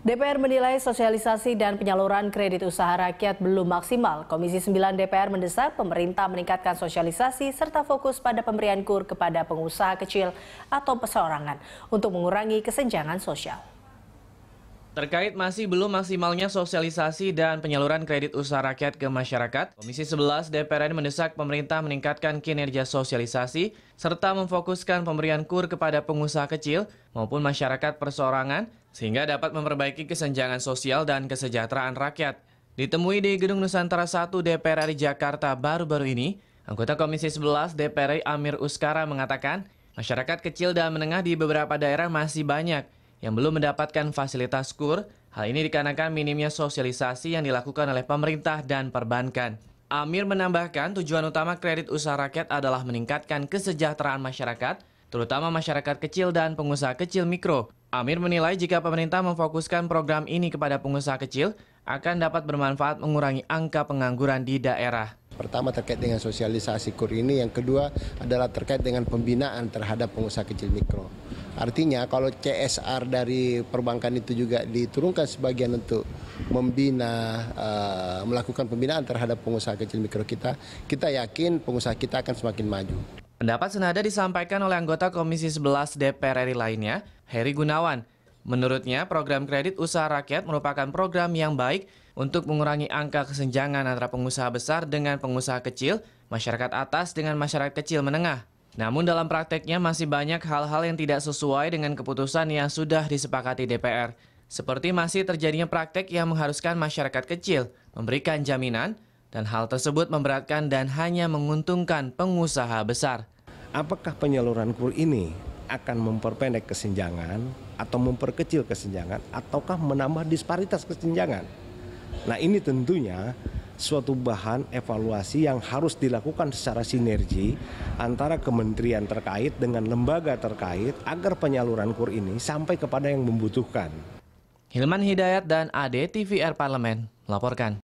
DPR menilai sosialisasi dan penyaluran kredit usaha rakyat belum maksimal. Komisi 9 DPR mendesak pemerintah meningkatkan sosialisasi serta fokus pada pemberian kur kepada pengusaha kecil atau peseorangan untuk mengurangi kesenjangan sosial. Terkait masih belum maksimalnya sosialisasi dan penyaluran kredit usaha rakyat ke masyarakat, Komisi 11 DPR RI mendesak pemerintah meningkatkan kinerja sosialisasi serta memfokuskan pemberian KUR kepada pengusaha kecil maupun masyarakat perseorangan sehingga dapat memperbaiki kesenjangan sosial dan kesejahteraan rakyat. Ditemui di Gedung Nusantara 1 DPR RI Jakarta baru-baru ini, anggota Komisi 11 DPR RI Amir Uskara mengatakan, masyarakat kecil dan menengah di beberapa daerah masih banyak yang belum mendapatkan fasilitas kur. Hal ini dikarenakan minimnya sosialisasi yang dilakukan oleh pemerintah dan perbankan. Amir menambahkan tujuan utama kredit usaha rakyat adalah meningkatkan kesejahteraan masyarakat, terutama masyarakat kecil dan pengusaha kecil mikro. Amir menilai jika pemerintah memfokuskan program ini kepada pengusaha kecil, akan dapat bermanfaat mengurangi angka pengangguran di daerah. Pertama terkait dengan sosialisasi KUR ini, yang kedua adalah terkait dengan pembinaan terhadap pengusaha kecil mikro. Artinya kalau CSR dari perbankan itu juga diturunkan sebagian untuk membina uh, melakukan pembinaan terhadap pengusaha kecil mikro kita, kita yakin pengusaha kita akan semakin maju. Pendapat senada disampaikan oleh anggota Komisi 11 DPR RI lainnya, Heri Gunawan, Menurutnya, program kredit usaha rakyat merupakan program yang baik untuk mengurangi angka kesenjangan antara pengusaha besar dengan pengusaha kecil, masyarakat atas dengan masyarakat kecil menengah. Namun dalam prakteknya masih banyak hal-hal yang tidak sesuai dengan keputusan yang sudah disepakati DPR. Seperti masih terjadinya praktek yang mengharuskan masyarakat kecil memberikan jaminan, dan hal tersebut memberatkan dan hanya menguntungkan pengusaha besar. Apakah penyaluran KUR ini akan memperpendek kesenjangan atau memperkecil kesenjangan ataukah menambah disparitas kesenjangan. Nah, ini tentunya suatu bahan evaluasi yang harus dilakukan secara sinergi antara kementerian terkait dengan lembaga terkait agar penyaluran KUR ini sampai kepada yang membutuhkan. Hilman Hidayat dan ADTVR Parlemen melaporkan.